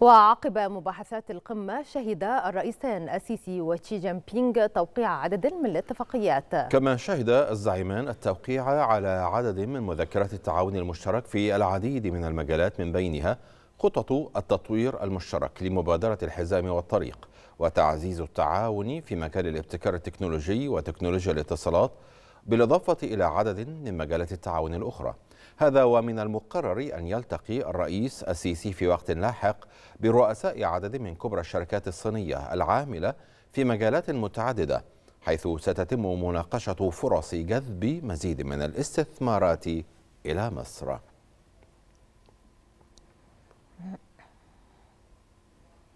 وعقب مباحثات القمة شهد الرئيسان السيسي وشي جين بينغ توقيع عدد من الاتفاقيات كما شهد الزعيمان التوقيع على عدد من مذكرات التعاون المشترك في العديد من المجالات من بينها خطط التطوير المشترك لمبادرة الحزام والطريق وتعزيز التعاون في مجال الابتكار التكنولوجي وتكنولوجيا الاتصالات بالإضافة إلى عدد من مجالات التعاون الأخرى هذا ومن المقرر أن يلتقي الرئيس السيسي في وقت لاحق برؤساء عدد من كبرى الشركات الصينية العاملة في مجالات متعددة حيث ستتم مناقشة فرص جذب مزيد من الاستثمارات إلى مصر